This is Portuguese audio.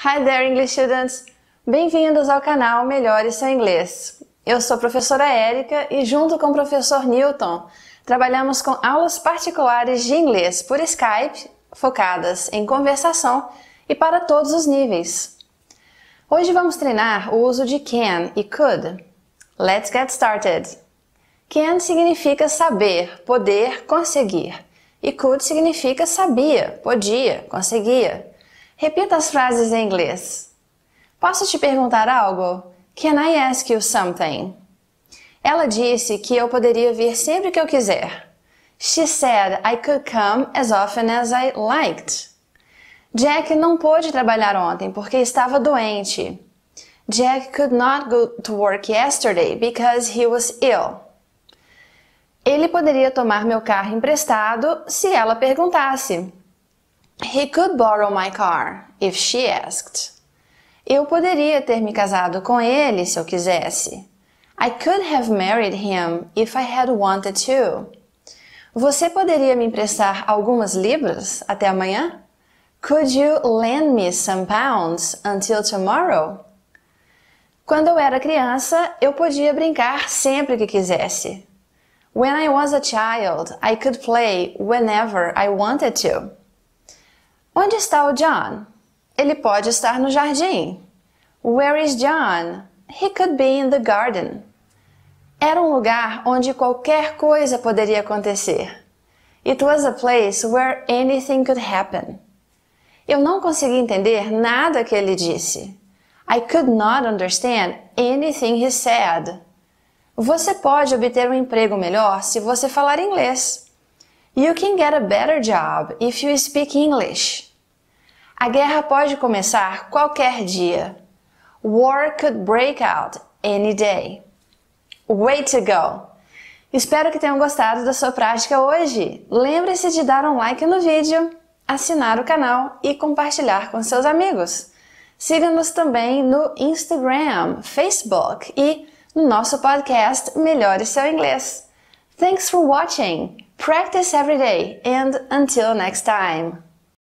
Hi there, English students! Bem-vindos ao canal Melhore Seu Inglês. Eu sou a professora Érica e, junto com o professor Newton, trabalhamos com aulas particulares de inglês por Skype, focadas em conversação e para todos os níveis. Hoje vamos treinar o uso de can e could. Let's get started! Can significa saber, poder, conseguir. E could significa sabia, podia, conseguia. Repita as frases em inglês. Posso te perguntar algo? Can I ask you something? Ela disse que eu poderia vir sempre que eu quiser. She said I could come as often as I liked. Jack não pôde trabalhar ontem porque estava doente. Jack could not go to work yesterday because he was ill. Ele poderia tomar meu carro emprestado se ela perguntasse. He could borrow my car if she asked. Eu poderia ter me casado com ele se eu quisesse. I could have married him if I had wanted to. Você poderia me emprestar algumas libras até amanhã? Could you lend me some pounds until tomorrow? Quando eu era criança, eu podia brincar sempre que quisesse. When I was a child, I could play whenever I wanted to. Onde está o John? Ele pode estar no jardim. Where is John? He could be in the garden. Era um lugar onde qualquer coisa poderia acontecer. It was a place where anything could happen. Eu não consegui entender nada que ele disse. I could not understand anything he said. Você pode obter um emprego melhor se você falar inglês. You can get a better job if you speak English. A guerra pode começar qualquer dia. War could break out any day. Way to go! Espero que tenham gostado da sua prática hoje. Lembre-se de dar um like no vídeo, assinar o canal e compartilhar com seus amigos. Siga-nos também no Instagram, Facebook e no nosso podcast Melhore Seu Inglês. Thanks for watching. Practice every day and until next time.